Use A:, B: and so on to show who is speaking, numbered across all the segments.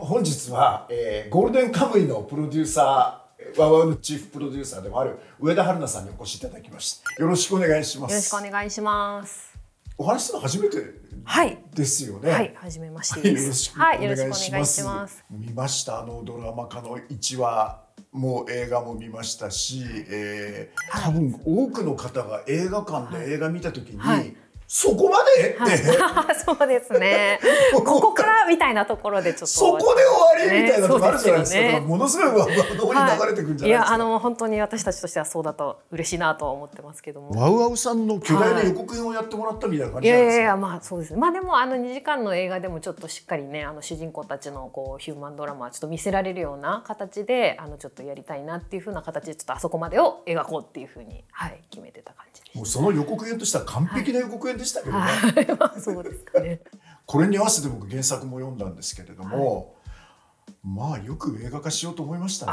A: 本日は、えー、ゴールデンカムイのプロデューサー、ワワのチーフプロデューサーでもある上田春奈さんにお越しいただきました。よろしくお願いします。よろし
B: くお願いします。
A: お話すの初めてはいですよね。はい、
B: 初、はい、めましてよろしくお願いします。はい、ます
A: 見ましたあのドラマ化の一話。もう映画も見ましたし、えー、多分多くの方が映画館で映画見た時に、はい、
B: そこまで、はい、そうですね ここからみたいなところでちょっとそこで終わりみたいなとこあるじゃないですかねすね、ものすご
A: いどこに流れてくんじゃないですか、はい、いやあ
B: の本当に私たちとしてはそうだと嬉しいなと思ってますけども
A: ワウワウさんの巨大な予告編をやってもらったみた
B: いな感じなんですか、はい、いやいやまあそうですまあでもあの2時間の映画でもちょっとしっかりねあの主人公たちのこうヒューマンドラマはちょっと見せられるような形であのちょっとやりたいなっていうふうな形でちょっとあそこまでを描こうっていうふうにはい決めてた感じ
A: ですもうその予告編としては完璧
B: な予告編でしたけどね。はい、そうです
A: かね。これに合わせて僕原作も読んだんですけれども、はい、まあよく映画化しようと思いましたね。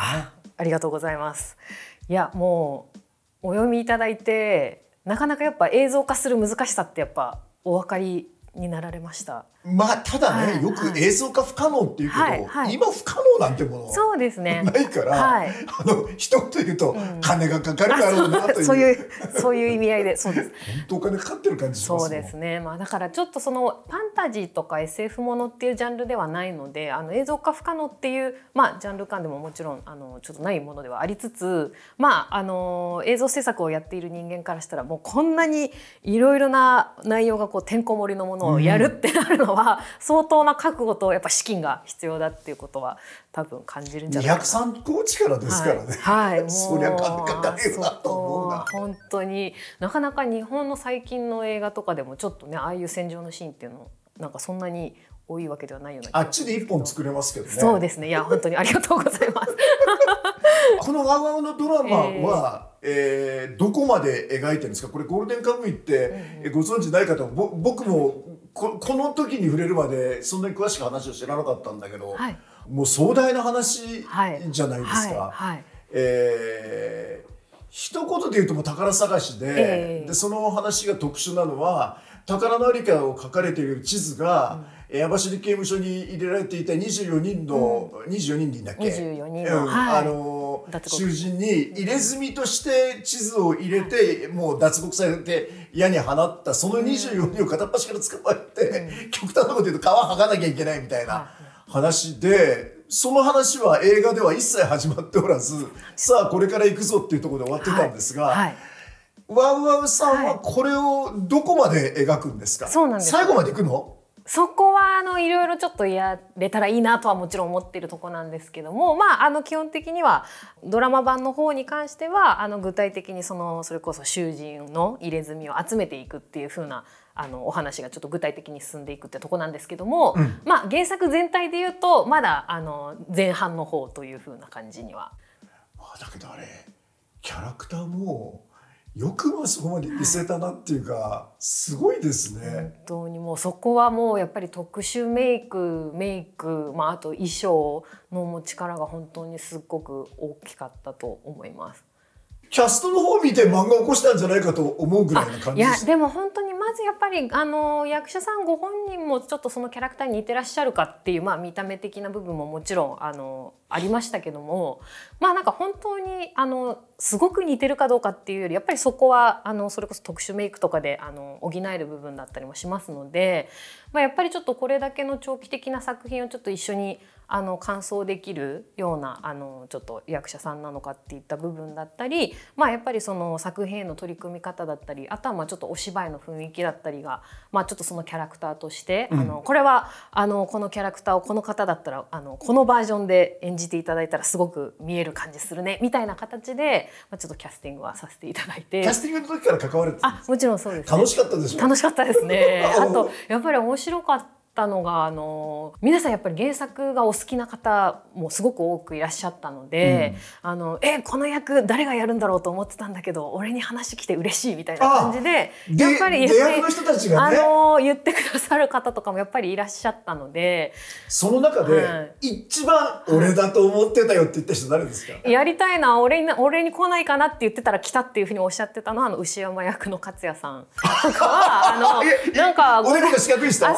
B: ありがとうございます。いやもうお読みいただいてなかなかやっぱ映像化する難しさってやっぱお分かりになられました
A: まあただね、はい、よく映像化不可能っていうけど、は
B: いはい、今不可能なんてものそうですねないから、はい、あ
A: の人と言うと、金がかかるだろうなというそうい
B: うそういう意味合いでそうです本当お金かかってる感じそうですねまあだからちょっとそのファンタジーとか SF ものっていうジャンルではないのであの映像化不可能っていうまあジャンル感でももちろんあのちょっとないものではありつつまああの映像制作をやっている人間からしたらもうこんなにいろいろな内容がこうてんこ盛りのものをやるってなるのは、相当な覚悟とやっぱ資金が必要だっていうことは多分感じるんじゃないかな203チからですからね、はい、はい、そりゃ金かかるなと思うな本当になかなか日本の最近の映画とかでもちょっとねああいう戦場のシーンっていうのなんかそんなに多いわけではないようなあっ
A: ちで一本作れますけどねそうです
B: ねいや本当にありがとうございます このワウワウのドラマは、
A: えー、えー、どこまで描いてるんですかこれゴールデンカムイって、ご存知ない方もぼ僕もここの時に触れるまでそんなに詳しく話を知らなかったんだけど、はい、もう壮大な話じゃないですか。一言で言うとも宝探しでえー、でその話が特殊なのは宝のありかを書かれている地図が、うん、網走刑務所に入れられていた24人の、うん、24人でいいんだっけ、うん、あのー囚人に入れ墨として地図を入れて、もう脱獄されて矢に放ったその24人を片っ端から捕まえて、極端なこと言うと皮剥がなきゃいけないみたいな話で、その話は映画では一切始まっておらずさあこれから行くぞっていうところで終わってたんですが。はいはいワウワウさんはこれをどこまで描くんですか、はい、そうなんです最後まで行くの
B: そこはあのいろいろちょっとやれたらいいなとはもちろん思ってるとこなんですけどもまああの基本的にはドラマ版の方に関してはあの具体的にそのそれこそ囚人の入れ墨を集めていくっていう風なあのお話がちょっと具体的に進んでいくってとこなんですけども、うん、まあ原作全体で言うとまだあの前半の方という風な感じには。あだけ
A: どあれキャラクターもよくもそこまで見せたなっていうか、すごいです
B: ね。本当にもうそこはもうやっぱり特殊メイクメイク、まあ、あと衣装のも力が本当にすっごく大きかったと思います。
A: キャストの方見て漫画起こしたんじゃないかと思うぐらいの感じですいやで
B: も本当にまずやっぱりあの役者さんご本人もちょっとそのキャラクターに似てらっしゃるかっていう、まあ、見た目的な部分ももちろんあのありましたけどもまあなんか本当にあのすごく似てるかどうかっていうよりやっぱりそこはあのそれこそ特殊メイクとかであの補える部分だったりもしますので、まあ、やっぱりちょっとこれだけの長期的な作品をちょっと一緒にあの感想できるようなあのちょっと役者さんなのかっていった部分だったり、まあ、やっぱりその作品への取り組み方だったりあとはまあちょっとお芝居の雰囲気だったりが、まあ、ちょっとそのキャラクターとして、うん、あのこれはあのこのキャラクターをこの方だったらあのこのバージョンで演じていただいたらすごく見える感じするねみたいな形で、まあ、ちょっとキャスティングはさせていただいてキャスティングの時から関わるあもちろんそうです、ね、楽しかったです楽しかったですね あとやっぱり面白かったたのがあの皆さんやっぱり原作がお好きな方もすごく多くいらっしゃったので、うん、あのえこの役誰がやるんだろうと思ってたんだけど俺に話来て嬉しいみたいな感じでやっぱり、ね、あの言ってくださる方とかもやっぱりいらっしゃったのでその中で、一番
A: 俺だと思ってたよって言った人誰ですか、
B: やりたいな俺に俺に来ないかなって言ってたら来たっていうふうにおっしゃってたのはあの牛山役の勝也さんとかはあの なんかあそ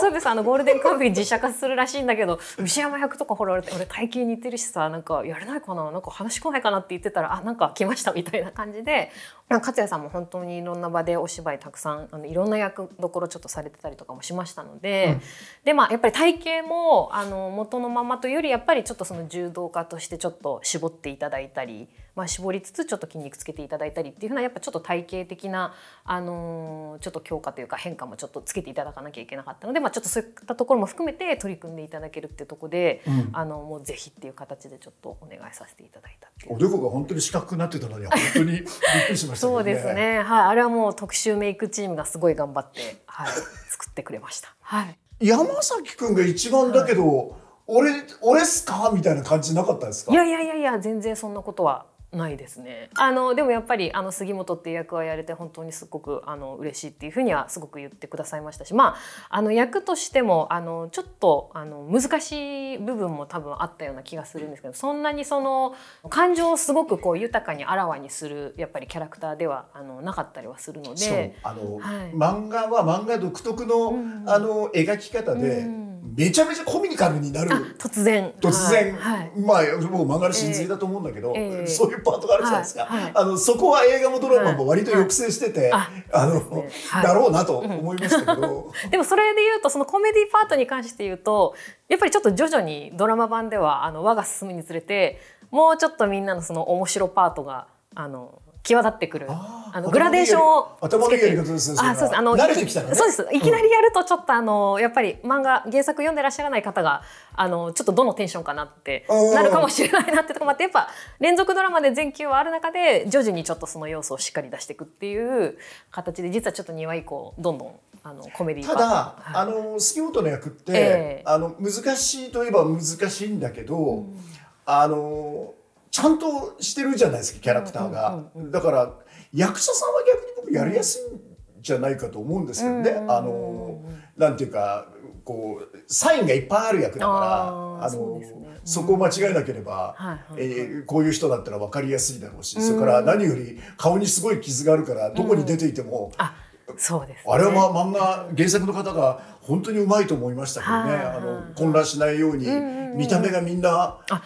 B: うですあのゴールデン年間自社化するらしいんだけど牛山役とかほら俺体型似てるしさなんかやれないかななんか話来ないかなって言ってたらあなんか来ましたみたいな感じで勝谷さんも本当にいろんな場でお芝居たくさんあのいろんな役どころちょっとされてたりとかもしましたので、うん、でまあやっぱり体型もあの元のままというよりやっぱりちょっとその柔道家としてちょっと絞っていただいたり。まあ、絞りつつちょっと筋肉つけていただいたりっていうふうなやっぱちょっと体型的な、あのー、ちょっと強化というか変化もちょっとつけていただかなきゃいけなかったので、まあ、ちょっとそういったところも含めて取り組んでいただけるっていうところで、うん、あのもうぜひっていう形でちょっとお願いさせていただい
A: たっていう。おでこが本当に四角くなってたのに本当にびっくりしました、ね、そうですね、
B: はい、あれはもう特集メイクチームがすごい頑張って、はい、作ってくれました。はい、
A: 山崎君が一番だけど、はい俺、俺っすかみたいな感じなかったですかいやい
B: やいやいや、全然そんなことはないですねあのでもやっぱりあの杉本っていう役はやれて本当にすごくあの嬉しいっていうふうにはすごく言ってくださいましたしまああの役としてもあのちょっとあの難しい部分も多分あったような気がするんですけどそんなにその感情をすごくこう豊かにあらわにするやっぱりキャラクターではあのなかったりはするのであ
A: の、はい、漫画は漫画独特のうん、あの描き方で。うんめちゃめちゃコミカルになる
B: 突然突然、はい、
A: まあも漫画の真髄だと思うんだけど、えー、そういうパートがあるじゃないですか、はいはい、あのそこは映画もドラマも割と抑制してて、あの、だろうなと思いましたけ
B: ど、うん、でもそれで言うとそのコメディパートに関して言うとやっぱりちょっと徐々にドラマ版ではあの輪が進むにつれてもうちょっとみんなのその面白パートがあの際立ってくる。あのグラデーションをあ、そうです。あの、ね、そうです。いきなりやるとちょっとあのやっぱり漫画原作読んでらっしゃらない方があのちょっとどのテンションかなってなるかもしれないなってとこもあってやっぱ連続ドラマで全球はある中で徐々にちょっとその要素をしっかり出していくっていう形で実はちょっと2話以降どんどんあのコメディーただ、は
A: い、あの杉本の役って、えー、あの難しいといえば難しいんだけど、うん、あの。ちゃんとしてるじゃないですかキャラクターが、だから役者さんは逆に僕やりやすいんじゃないかと思うんですけどね、あのなんていうかこうサインがいっぱいある役だからあの、ね、そこを間違えなければ、うえー、こういう人だったら分かりやすいだろうし、うん、それから何より顔にすごい傷があるからどこに出ていても、うん、あそうです、ね、あれは漫画原作の方が本当にうまいと思いましたけどね、あの混乱しないように、見た目がみんな。
B: あ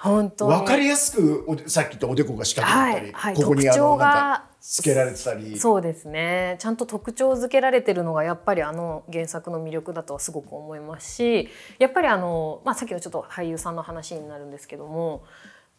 B: 本当分かりや
A: すくおさっき言ったおでこが四角だっ
B: たり、はいはい、ここにあのな
A: つけられてたりそう
B: ですねちゃんと特徴づけられてるのがやっぱりあの原作の魅力だとはすごく思いますしやっぱりあの、まあ、さっきのちょっと俳優さんの話になるんですけども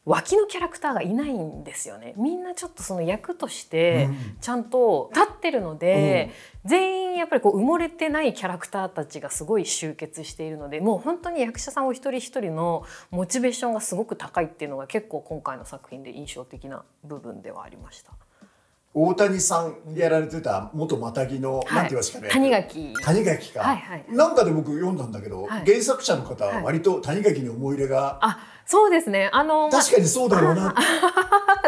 B: 脇のキャラクターがいないんですよねみんなちょっとその役としてちゃんと立ってるので、うん、全員やっぱりこう埋もれてないキャラクターたちがすごい集結しているのでもう本当に役者さんお一人一人のモチベーションがすごく高いっていうのが結構今回の作品で印象的な部分ではありました。
A: 大谷さんやられてた元マタギの、はい、なんて言いますかね谷垣谷垣か、はいはい、なんかで僕読んだんだけど、はい、原作者の方は割と谷垣に思い入れが、は
B: いそうですね。あの確か
A: にそうだろうな。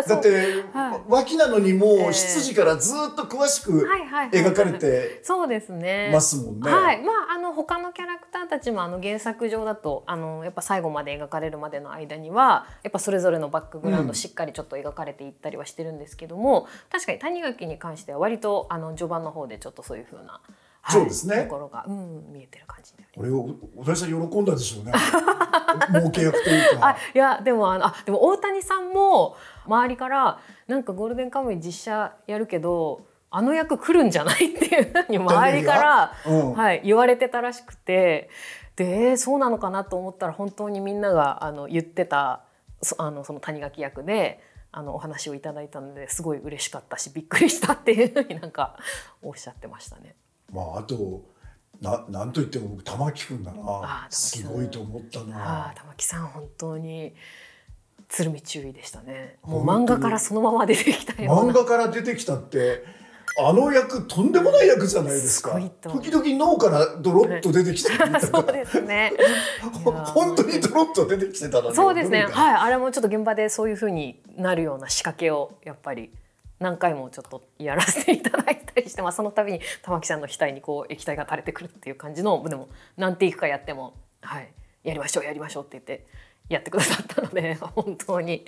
A: だって、脇なのにもう事からずっ
B: と詳しく描かれてそうですね。ますもんね。はい。まああの他のキャラクターたちもあの原作上だとあのやっぱ最後まで描かれるまでの間にはやっぱそれぞれのバックグラウンドしっかりちょっと描かれていったりはしてるんですけども、うん、確かに谷垣に関しては割とあの序盤の方でちょっとそういうふうな。はい、そうですねところが、うん、見えてる
A: 感じこれを小さん喜んだでしょうね儲け
B: 役というかいやでもあのあでも大谷さんも周りからなんかゴールデンカムイ実写やるけどあの役来るんじゃないっていうふうに周りから、うん、はい、言われてたらしくてでそうなのかなと思ったら本当にみんながあの言ってたそあのその谷垣役であのお話をいただいたのですごい嬉しかったしびっくりしたっていうふうになんかおっしゃってましたね。
A: まあ、あとななんと言っても僕玉木君だなすごいと思ったな玉木
B: さん本当に鶴見注意でしたねもう漫画からそのまま出てきた漫
A: 画から出てきたってあの役とんでもない役じゃないですか。時々脳からドロッと出てきて そうですね。本当にドロッと出てきてた、ね、そうですね。はい、
B: あれもちょっと現場でそういうふうになるような仕掛けをやっぱり何回もちょっとやらせていただいたりして、まあ、その度に玉木さんの額にこう液体が垂れてくるっていう感じのでも何ていくかやっても、はい、やりましょうやりましょうって言ってやってくださったので本当に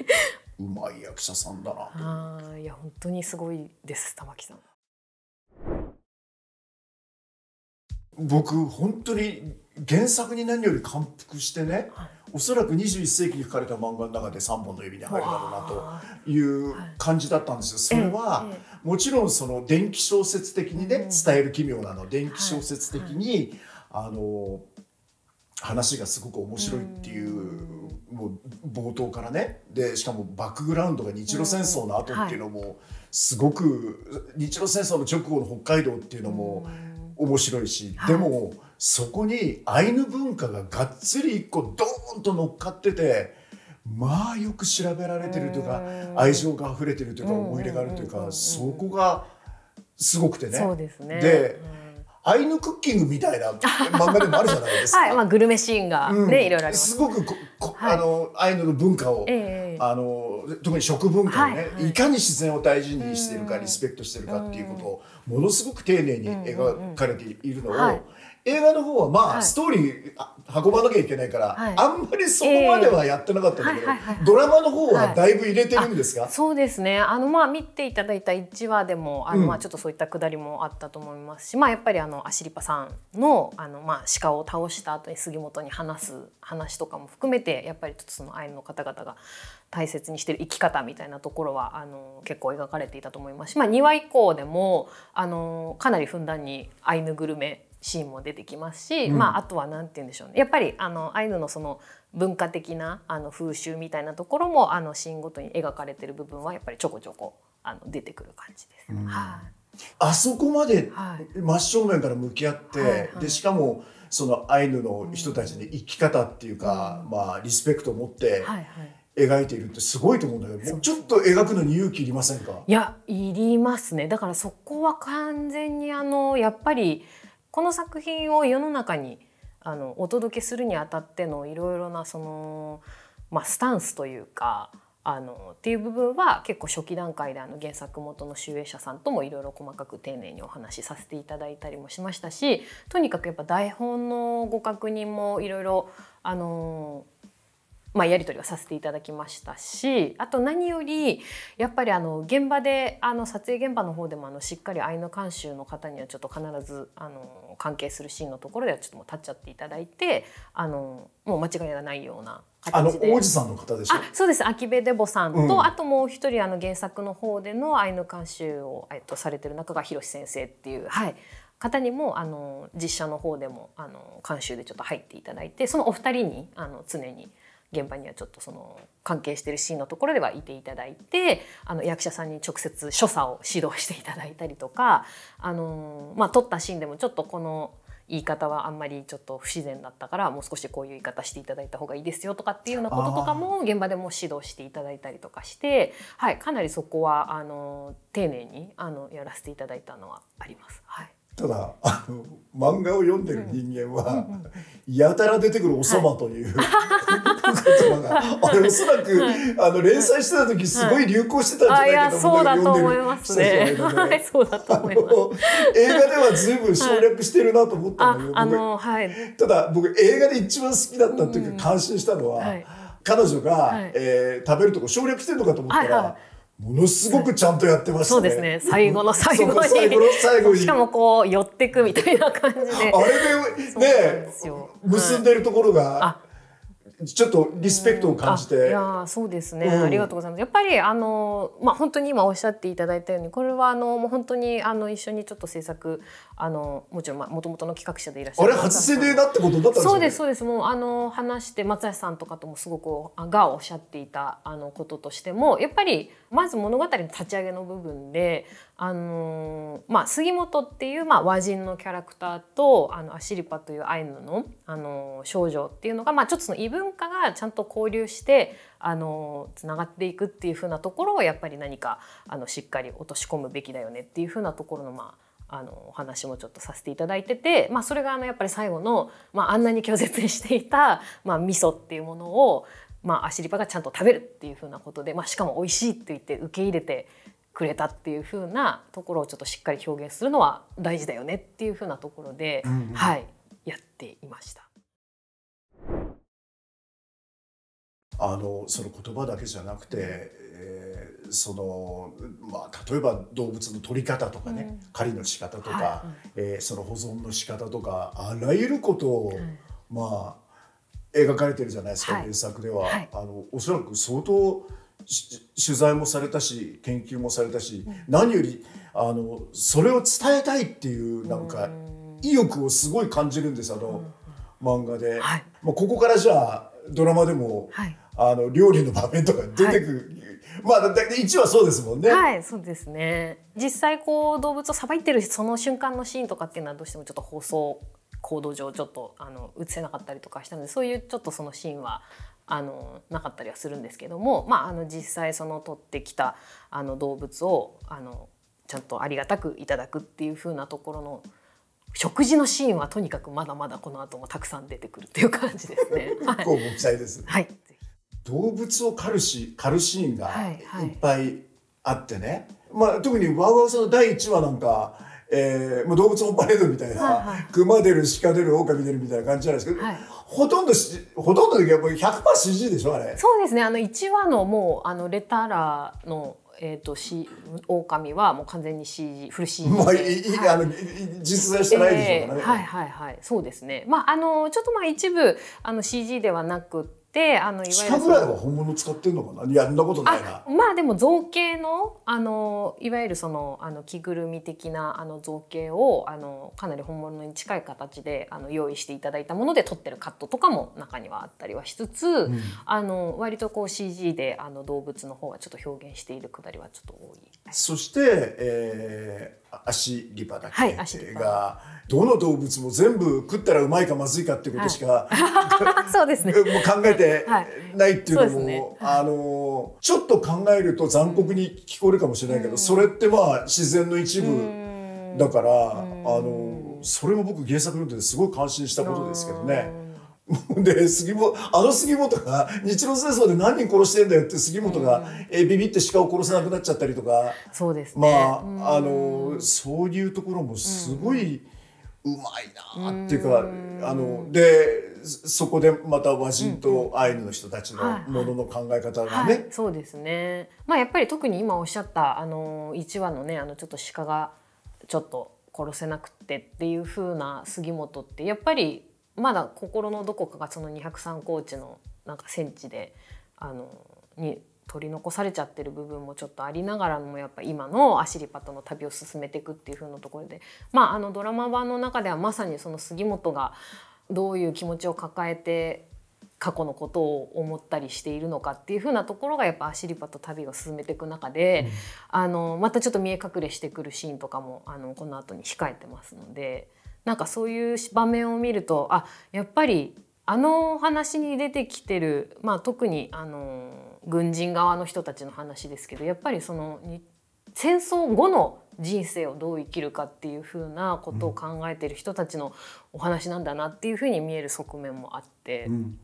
A: うまい役者さんだ
B: なあいや本当にすごいです玉木さん
A: 僕本当に原作に何より感服してね、はい、おそらく21世紀に書かれた漫画の中で3本の指に入るだろうなという感じだったんですよ。それは、もちろんその電気小説的にね、伝える奇妙なの電気小説的に、あの話がすごく面白いっていうう、もう冒頭からねでしかもバックグラウンドが日露戦争の後っていうのもすごく、日露戦争の直後の北海道っていうのも面白いし、でもそこにアイヌ文化ががっつり一個ドーンと乗っかっててまあよく調べられてるというか愛情が溢れてるというか思い入れがあるというかそこがすごくてね。そうですねで、アイヌクッキングみた
B: いな漫画でもあるじゃないですか。はい、まあグルメシーンがね、うん、いろいろあります。すごく
A: こ、はい、あのアイヌの文化を、えー、あの特に食文化をね、はい、いかに自然を大事にしてるか、リスペクトしてるかっていうことをものすごく丁寧に描かれているのを、映画の方はまあ、ストーリー運ばなきゃいけないから、はい、あんまりそこまではやってなかったんだけど、ドラマの方はだいぶ入れてるんですか、はい、
B: そうですねあのまあ見ていただいた1話でもあのまあちょっとそういったくだりもあったと思いますし、うん、まあやっぱりあのアシリパさんのあのまあ鹿を倒した後に杉本に話す話とかも含めてやっぱりちょっとそのアイヌの方々が大切にしてる生き方みたいなところはあの結構描かれていたと思いますし、まあ、2話以降でもあのかなりふんだんにアイヌグルメシーンも出てきますし、うん、まあ、あとはなんて言うんでしょうねやっぱりあのアイヌのその文化的なあの風習みたいなところもあのシーンごとに描かれてる部分はやっぱりちょこちょこあの出てくる感じです。は
A: い、あそこまで真正面から向き合って、はいはいはい、でしかもそのアイヌの人たちの生き方っていうか、うん、まあ、リスペクトを持って。はいはい描いているってすごいと思うんだけど、もうちょっと描くのに勇気いりませんか。
B: いや、いりますね。だからそこは完全にあのやっぱりこの作品を世の中にあのお届けするにあたってのいろいろなその、まあ、スタンスというかあのっていう部分は結構初期段階であの原作元の集英社さんともいろいろ細かく丁寧にお話しさせていただいたりもしましたしとにかくやっぱ台本のご確認もいろいろあのまあ、やり取りはさせていただきましたしあと何よりやっぱりあの現場であの撮影現場の方でもあのしっかり愛の監修の方にはちょっと必ずあの関係するシーンのところではちょっともう立っちゃっていただいてあのもう間違いがないようなあの王子さんの方でしょそうです秋部デボさんと、うん、あともう一人あの原作の方でのアイヌ監修を、えっと、されてる中川宏先生っていう、はい、方にもあの実写の方でもあの監修でちょっと入っていただいてそのお二人にあの常に。現場にはちょっとその関係してるシーンのところではいていただいてあの役者さんに直接所作を指導していただいたりとか、あのまあ、撮ったシーンでもちょっとこの言い方はあんまりちょっと不自然だったからもう少しこういう言い方していただいた方がいいですよとかっていうようなこととかも現場でも指導していただいたりとかして、はい、かなりそこはあの丁寧にあのやらせていただいたのはあります。はい
A: ただあの漫画を読んでる人間は、やたら出てくる「おさま」という、言
B: 葉があれおそらく、
A: あの連載してた時すごい流行してたんじゃないかと思うんだけど、読ん
B: でる人たちの映画で
A: は随分省略してるなと思ったんだけど、あのただ僕映画で一番好きだった時感心したのは、彼女が、はえ食べるとこ省略してるのかと思ったら。ものすごくちゃんとやってまし、ね、そうですね。最後の最後に。最後の最後に。しかも
B: こう寄ってくみたいな感じで。あれ
A: でね結んでるところがちょっとリスペクトを感じて、うん、いや
B: そうですね、うん、ありがとうございますやっぱりあのまあ本当に今おっしゃっていただいたようにこれはあのもう本当にあの一緒にちょっと制作あのもちろんまあもともとの企画者でいらっしゃるあれ外せねだってことだったんですよ、ね、そうですそうですもうあの話して松橋さんとかともすごくあ、がおっしゃっていたあのこととしてもやっぱりまず物語の立ち上げの部分であのまあ杉本っていうまあ和人のキャラクターとあのアシリパというアイヌのあの少女っていうのがまあちょっとその異文化がちゃんと交流してあのつながっていくっていうふうなところをやっぱり何かあのしっかり落とし込むべきだよねっていうふうなところのまああのお話もちょっとさせていただいてて、まあ、それがあのやっぱり最後の、まあ、あんなに拒絶していた、まあ、味噌っていうものを、まあ、アシリパがちゃんと食べるっていうふうなことで、まあ、しかも美味しいって言って受け入れてくれたっていうふうなところをちょっとしっかり表現するのは大事だよねっていうふうなところで、うんうん、はい、やっていました。
A: あのその言葉だけじゃなくて、えー、そのまあ、例えば動物の取り方とかね、うん、狩りの仕方とか、はい、えー、その保存の仕方とかあらゆることを、うん、まあ、描かれてるじゃないですか、はい、原作では、はい、あの。おそらく相当取材もされたし研究もされたし、うん、何よりあのそれを伝えたいっていうなんか意欲をすごい感じるんですあの、漫画で。はい、まあ、ここからじゃあドラマでも、はいあの料理の場面とか出てくる、はい、まあだい1話そうですもんね。は
B: いそうですね実際こう動物をさばいてるその瞬間のシーンとかっていうのはどうしてもちょっと放送行動上ちょっとあの映せなかったりとかしたのでそういうちょっとそのシーンはあのなかったりはするんですけども、まあ、あの実際その取ってきたあの動物をあのちゃんとありがたくいただくっていう風なところの食事のシーンはとにかくまだまだこの後もたくさん出てくるっていう感じですね。はい、
A: はい動物を狩るし狩るシーンがいっぱいあってね、はいはい、まあ、特にワウワウさんの第1話なんか、えーまあ、動物オンパレードみたいな、はいはい、熊出る鹿出る狼出るみたいな感じじゃないですけど、はい、ほとんどほとんどの時はもう 100%CG でしょあれ
B: そうですねあの1話のもうあのレタラーのえーと、し狼はもう完全に CG フル CG まあ、いはい、あの実在してないでしょうからね、えー、はいはいはいそうですねまああのちょっとまあ一部あの CG ではなくてあのいわゆる下ぐらいは
A: 本物使ってるのかないやんなことないな
B: まあでも造形のあのいわゆるそのあの着ぐるみ的なあの造形をあのかなり本物に近い形であの用意していただいたもので撮ってるカットとかも中にはあったりはしつつ、うん、あの割とこう CG であの動物の方はちょっと表現しているくだりはちょっと多い。
A: そして、えー足リバだっけ、はい、がどの動物も全部食ったらうまいかまずいかってことしか、はい、そうですね もう考えてないっていうのも、はいね、あのちょっと考えると残酷に聞こえるかもしれないけど、うん、それってまあ自然の一部だから、あのそれも僕原作読んですごい感心したことですけどね。で、杉本、あの杉本が、日露戦争で何人殺してんだよって杉本が、え、ビビって鹿を殺せなくなっちゃったりとか。そうですね。まあ、あの、そういうところもすごい、うまいなっていうか、あの、で、そこでまた和人とアイヌの人たちのものの考え方がね。
B: そうですね。まあ、やっぱり特に今おっしゃった、あの、1話のね、あの、ちょっと鹿が、ちょっと殺せなくてっていう風な杉本って、やっぱり、まだ心のどこかがその203高地のなんか戦地であのに取り残されちゃってる部分もちょっとありながらもやっぱ今のアシリパとの旅を進めていくっていう風なところで、まあ、あのドラマ版の中ではまさにその杉本がどういう気持ちを抱えて過去のことを思ったりしているのかっていう風なところがやっぱアシリパと旅を進めていく中で、うん、あのまたちょっと見え隠れしてくるシーンとかもあのこの後に控えてますので。なんかそういう場面を見るとあやっぱりあの話に出てきてる、まあ、特にあの軍人側の人たちの話ですけどやっぱりその戦争後の人生をどう生きるかっていうふうなことを考えてる人たちのお話なんだなっていうふうに見える側面もあって、うん、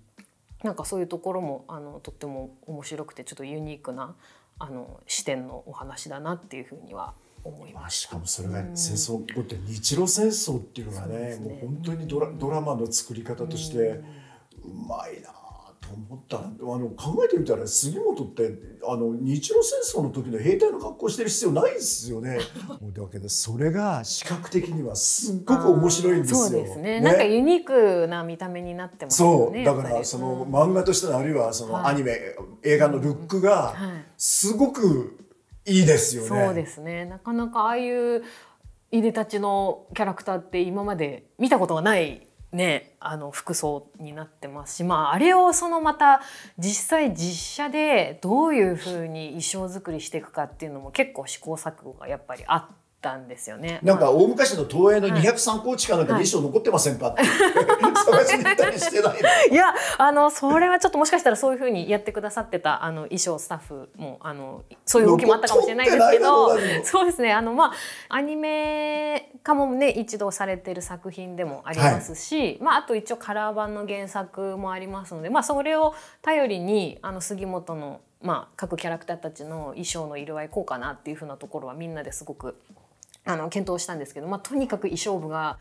B: なんかそういうところもあのとっても面白くてちょっとユニークなあの視点のお話だなっていうふうには思
A: いましかもそれが戦争起って日露戦争っていうのがね、ね、もう本当にドラ,、ドラマの作り方としてうまいなと思ったあの考えてみたら杉本ってあの日露戦争の時の兵隊の格好してる必要ないですよね。だけどそれが視覚的にはすっごく面白いんですよ。そうですね、ね、なんかユ
B: ニークな見た目になってます、ね、そうだか
A: らその漫画としてのあるいはそのアニメ、はい、映画のルックがすごく、はいいいですよね。そうで
B: すねなかなかああいういでたちのキャラクターって今まで見たことがないね、あの服装になってますし、まあ、あれをそのまた実際実写でどういうふうに衣装作りしていくかっていうのも結構試行錯誤がやっぱりあったんですよね。なんか
A: 大昔の東映の203高地かなんかで衣装残ってませんかって、い、
B: 探しに行ったりしてない いやあのそれはちょっともしかしたらそういうふうにやってくださってたあの衣装スタッフもあのそういう動きもあったかもしれないですけど そうですねあのまあアニメ化もね一度されてる作品でもありますし、はい、まああと一応カラー版の原作もありますのでまあそれを頼りにあの杉本のまあ、各キャラクターたちの衣装の色合いこうかなっていうふうなところはみんなですごくあの検討したんですけど、まあ、とにかく衣装部が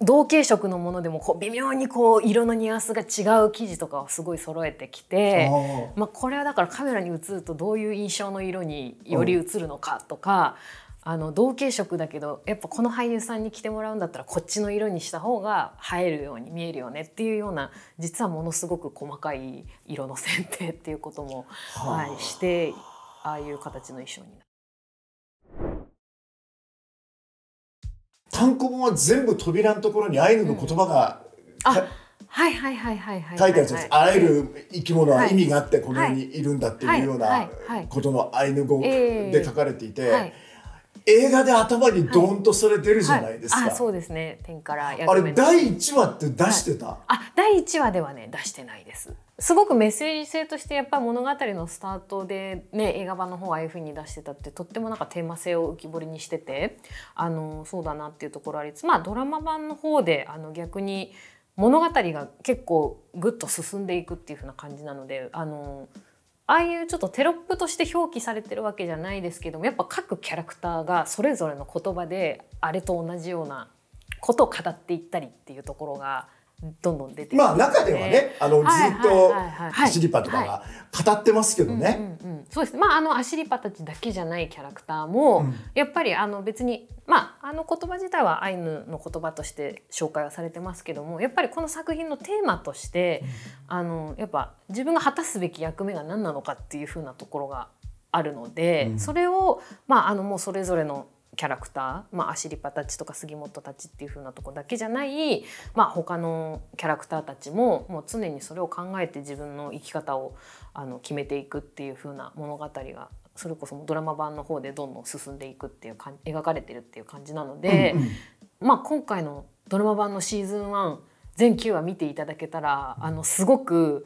B: 同系色のものでもこう微妙にこう色のニュアンスが違う生地とかをすごい揃えてきてまあ、これはだからカメラに映るとどういう印象の色により映るのかとか。あの同系色だけどやっぱこの俳優さんに着てもらうんだったらこっちの色にした方が映えるように見えるよねっていうような実はものすごく細かい色の選定っていうことも、はい、してああいう形の衣装になる。
A: 単行本は全部扉のところにアイヌの言葉が、うん
B: はいはいはいはいはい。書いてあるじゃないですあらゆ
A: る生き物は意味があってこの世にいるんだっていうようなことのアイヌ語で書かれていて、はい、映画で頭にドンとそれ出るじゃないですか。あ、そ
B: うですね。天からあれ
A: 第一話って出してた。あ、
B: 第一話ではね出してないです。すごくメッセージ性としてやっぱり物語のスタートで、ね、映画版の方はああいう風に出してたってとってもなんかテーマ性を浮き彫りにしててあのそうだなっていうところありつつまあドラマ版の方であの逆に物語が結構ぐっと進んでいくっていう風な感じなのであのああいうちょっとテロップとして表記されてるわけじゃないですけどもやっぱ各キャラクターがそれぞれの言葉であれと同じようなことを語っていったりっていうところが。どんどん出てまあ中ではねあのずっとアシリパとかが語ってますけどね。そうですまああのアシリパたちだけじゃないキャラクターも、うん、やっぱりあの別にまああの言葉自体はアイヌの言葉として紹介はされてますけどもやっぱりこの作品のテーマとして、うん、あのやっぱ自分が果たすべき役目が何なのかっていうふうなところがあるので、うん、それをまああのもうそれぞれのキャラクター、まあ、アシリパたちとか杉本たちっていう風なとこだけじゃない、まあ、他のキャラクターたちももう常にそれを考えて自分の生き方をあの決めていくっていう風な物語がそれこそドラマ版の方でどんどん進んでいくっていうか描かれてるっていう感じなので、うんうん、まあ、今回のドラマ版のシーズン1全9話見ていただけたらあのすごく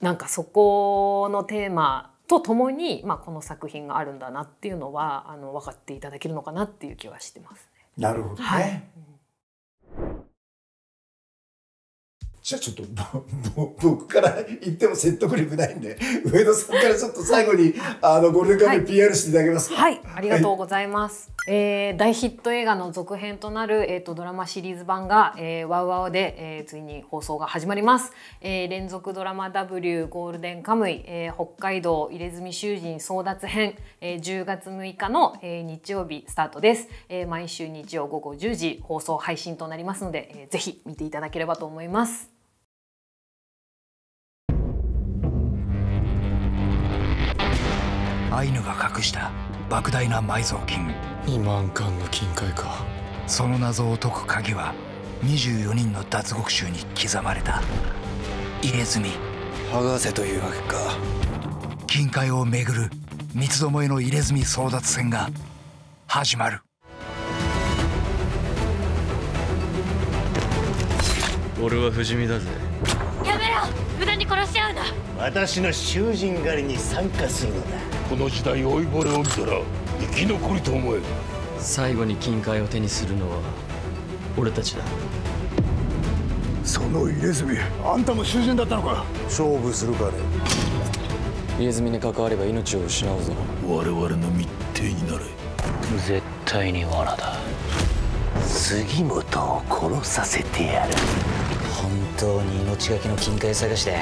B: なんかそこのテーマとともに、まあ、この作品があるんだなっていうのはあの分かっていただけるのかなっていう気はしてますね。なるほどね、はい
A: じゃあちょっと、僕から言っても説得力ないんで、上野さんからちょっと最後に、あの、ゴールデンカムイ PR していただけますか、
B: はい、はい、ありがとうございます。はい、えー、大ヒット映画の続編となる、えっ、ー、と、ドラマシリーズ版が、えー、ワウワウで、えー、ついに放送が始まります。えー、連続ドラマ W ゴールデンカムイ、えー、北海道入れ墨囚人争奪編、えー、10月6日の、えー、日曜日スタートです。えー、毎週日曜午後10時放送配信となりますので、えー、ぜひ見ていただければと思います。アイヌが隠した莫大な埋蔵
A: 金2万貫の金塊かその謎を解く鍵は24人の脱獄囚に刻まれた入れ墨剥がせというわけか金塊をめぐる三つどもえの入れ墨争奪戦が始まる俺は不死身だぜ
B: やめろ無駄に殺し合うな
A: 私の囚人狩りに参加するのだこの時代老いぼれを見たら生き残りと思え
B: 最後に金塊を手にするのは俺たちだ
A: その入泉あんたも囚人だったのか勝負するかね入泉に関われば命を失うぞ我々の密偵になれ絶対に罠だ杉本を殺させてやる本当に命がけの金塊探しで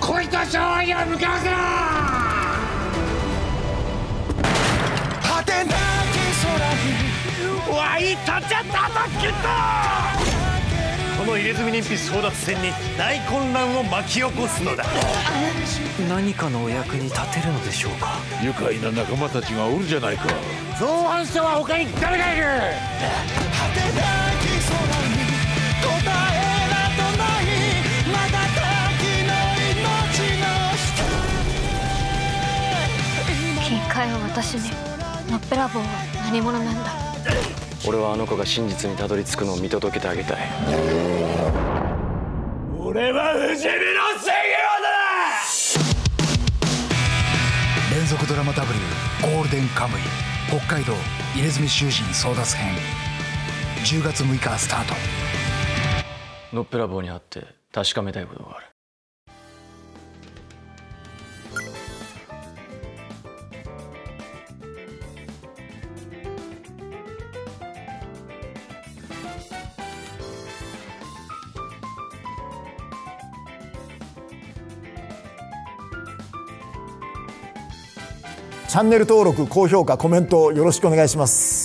A: 恋と勝利を向かうぞ空に沸いたじゃ叩きたこの入れ墨人皮争奪戦に大混乱を巻き起こすのだ何かのお役に立てるのでしょうか愉快な仲間たちがおるじゃないか造反者は他に誰がいる
B: 金塊を私にのっぺらぼうを何者なんだ
A: 俺はあの子が真実にたどり着くのを見届けてあげたい俺は不死身の
B: 杉本だ
A: 連続ドラマ W「ゴールデンカムイ」北海道入泉囚人争奪編10月6日スタートのっぺらぼうにあって確かめたいことがあるチャンネル登録高評価コメントよろしくお願いします